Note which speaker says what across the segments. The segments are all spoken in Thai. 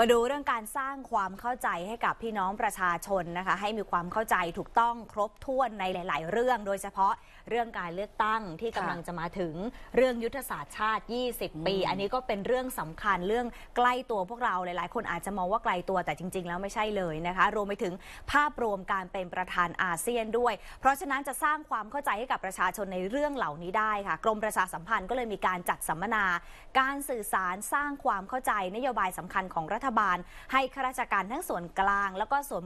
Speaker 1: มาดูเรื่
Speaker 2: องการสร้างความเข้าใจให้กับพี่น้องประชาชนนะคะให้มีความเข้าใจถูกต้องครบถ้วนในหลาย ๆ เรื่อง โดยเฉพาะเรื่องการเลือกตั้งที่กำลังจะมาถึงเรื่องยุทธศาสตร์ชาติ 20 ปี อันนี้ก็เป็นเรื่องสำคัญเรื่องใกล้ตัวพวกเราหลายๆ คนอาจจะมองว่าไกลตัวแต่จริง ๆ แล้วไม่ใช่เลยนะคะรวมไปถึงภาพรวมการเป็นประธานอาเซียนด้วย เพราะฉะนั้นจะสร้างความเข้าใจให้กับประชาชนในเรื่องเหล่านี้ได้ค่ะกรมประชาสัมพันธ์ก็เลยมีการจัดสัมมนาการสื่อสารสร้างความเข้าใจนโยบายสำคัญของรัฐฐบาลให้ข้าราชการทั้งส่วนกลางแล้วก็ส่วน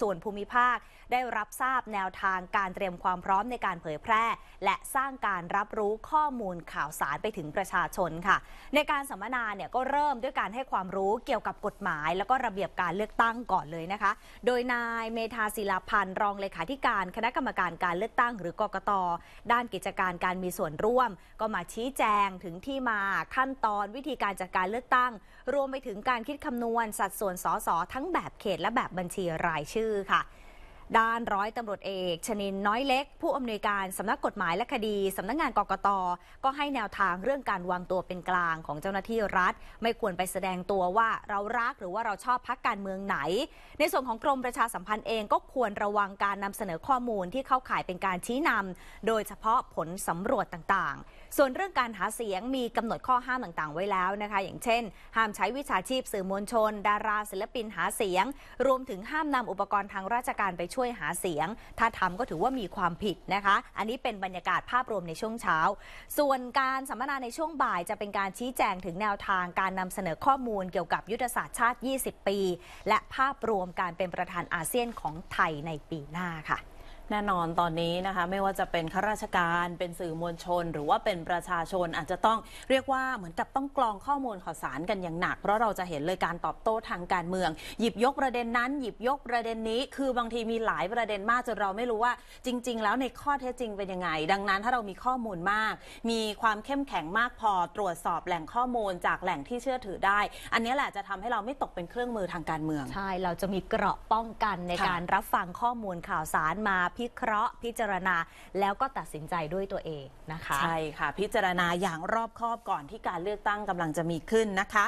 Speaker 2: ส่วนภูมิภาค ได้รับทราบแนวทางการเตรียมความพร้อมในการเผยแพร่ และสร้างการรับรู้ข้อมูลข่าวสารไปถึงประชาชนค่ะ ในการสัมมนาเนี่ยก็เริ่มด้วยการให้ความรู้เกี่ยวกับกฎหมาย แล้วก็ระเบียบการเลือกตั้งก่อนเลยนะคะ โดยนายเมธาศิลาพันธ์รองเลขาธิการ คณะกรรมการการเลือกตั้งหรือกกตด้านกิจการการมีส่วนร่วม ก็มาชี้แจงถึงที่มาขั้นตอนวิธีการจัดการเลือกตั้ง รวมไปถึงการคิดคำนวณำนวนสัดส่วนสสทั้งแบบเขตและแบบบัญชีรายชื่อค่ะด้านร้อยตำรวจเอก ชนินน้อยเล็ก ผู้อำนวยการสำนักกฎหมายและคดีสำนักงานกกต ก็ให้แนวทางเรื่องการวางตัวเป็นกลางของเจ้าหน้าที่รัฐ ไม่ควรไปแสดงตัวว่าเรารักหรือว่าเราชอบพักการเมืองไหน ในส่วนของกรมประชาสัมพันธ์เองก็ควรระวังการนำเสนอข้อมูลที่เข้าข่ายเป็นการชี้นำโดยเฉพาะผลสำรวจต่างๆ ส่วนเรื่องการหาเสียงมีกำหนดข้อห้ามต่างๆ ไว้แล้วนะคะ อย่างเช่น ห้ามใช้วิชาชีพสื่อมวลชน ดารา ศิลปินหาเสียง รวมถึงห้ามนำอุปกรณ์ทางราชการไปช่วยหาเสียง ถ้าทำก็ถือว่ามีความผิดนะคะ อันนี้เป็นบรรยากาศภาพรวมในช่วงเช้า ส่วนการสัมมนาในช่วงบ่ายจะเป็นการชี้แจงถึงแนวทางการนำเสนอข้อมูลเกี่ยวกับยุทธ
Speaker 1: ศาสตร์ชาติ 20 ปี และภาพรวมการเป็นประธานอาเซียนของไทยในปีหน้าค่ะแน่นอนตอนนี้นะคะไม่ว่าจะเป็นข้าราชการ เป็นสื่อมวลชนหรือว่าเป็นประชาชนอาจจะต้องเรียกว่าเหมือนกับต้องกรองข้อมูลข่าวสารกันอย่างหนัก เพราะเราจะเห็นเลยการตอบโต้ทางการเมือง หยิบยกประเด็นนั้นหยิบยกประเด็นนี้ คือบางทีมีหลายประเด็นมากจนเราไม่รู้ว่า จริงๆแล้วในข้อเท็จจริงเป็นยังไงดังนั้นถ้าเรามีข้อมูลมาก มีความเข้มแข็งมากพอตรวจสอบแหล่งข้อมูลจากแหล่งที่เชื่อถือได้ อันนี้แหละจะทำให้เราไม่ตกเป็นเครื่องมือทางการเมืองใช่เราจะมีเกราะป้องกันในการรับฟังข้อมูลข่าว
Speaker 2: สารมาพิเคราะห์พิจารณาแล้วก็ตัดสินใจด้วยตัวเอง
Speaker 1: นะคะ ใช่ค่ะ พิจารณาอย่างรอบคอบก่อนที่การเลือกตั้งกำลังจะมีขึ้นนะคะ